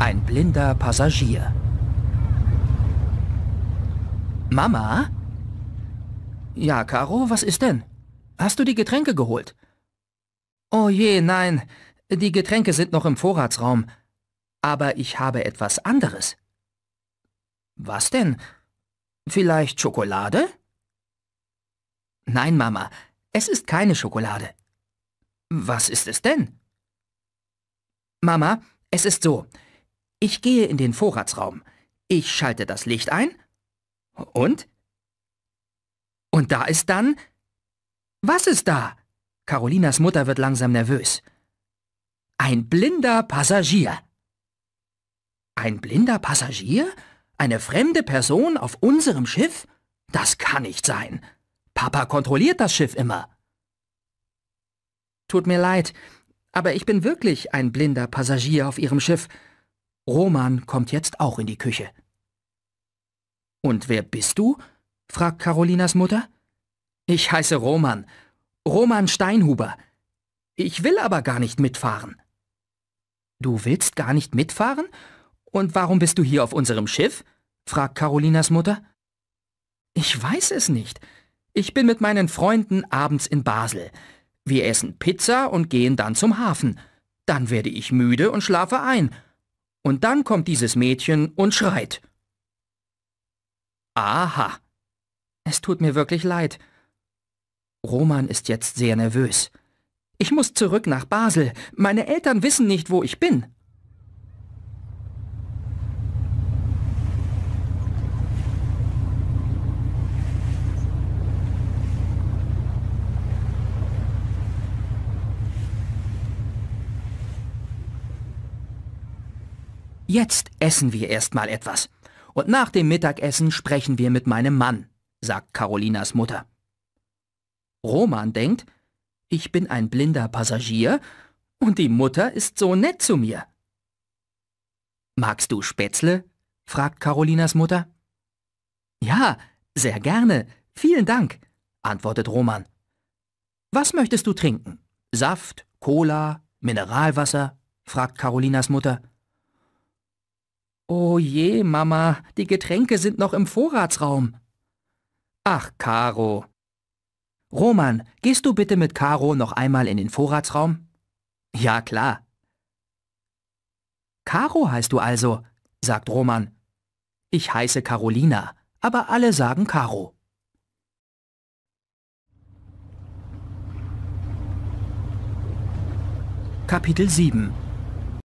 Ein blinder Passagier. Mama? Ja, Caro, was ist denn? Hast du die Getränke geholt? Oh je, nein. Die Getränke sind noch im Vorratsraum. Aber ich habe etwas anderes. Was denn? Vielleicht Schokolade? Nein, Mama, es ist keine Schokolade. Was ist es denn? Mama, es ist so. Ich gehe in den Vorratsraum. Ich schalte das Licht ein. Und? Und da ist dann... Was ist da? Carolinas Mutter wird langsam nervös. Ein blinder Passagier. Ein blinder Passagier? Eine fremde Person auf unserem Schiff? Das kann nicht sein. Papa kontrolliert das Schiff immer. Tut mir leid, aber ich bin wirklich ein blinder Passagier auf Ihrem Schiff. Roman kommt jetzt auch in die Küche. Und wer bist du? fragt Carolinas Mutter. Ich heiße Roman. Roman Steinhuber. Ich will aber gar nicht mitfahren. Du willst gar nicht mitfahren? Und warum bist du hier auf unserem Schiff? fragt Carolinas Mutter. Ich weiß es nicht. Ich bin mit meinen Freunden abends in Basel. Wir essen Pizza und gehen dann zum Hafen. Dann werde ich müde und schlafe ein. Und dann kommt dieses Mädchen und schreit. Aha. Es tut mir wirklich leid. Roman ist jetzt sehr nervös. Ich muss zurück nach Basel. Meine Eltern wissen nicht, wo ich bin. Jetzt essen wir erstmal etwas. Und nach dem Mittagessen sprechen wir mit meinem Mann, sagt Carolinas Mutter. Roman denkt, ich bin ein blinder Passagier und die Mutter ist so nett zu mir. Magst du Spätzle? fragt Carolinas Mutter. Ja, sehr gerne. Vielen Dank, antwortet Roman. Was möchtest du trinken? Saft, Cola, Mineralwasser? fragt Carolinas Mutter. Oh je, Mama, die Getränke sind noch im Vorratsraum. Ach, Caro. Roman, gehst du bitte mit Caro noch einmal in den Vorratsraum? Ja, klar. Caro heißt du also, sagt Roman. Ich heiße Carolina, aber alle sagen Caro. Kapitel 7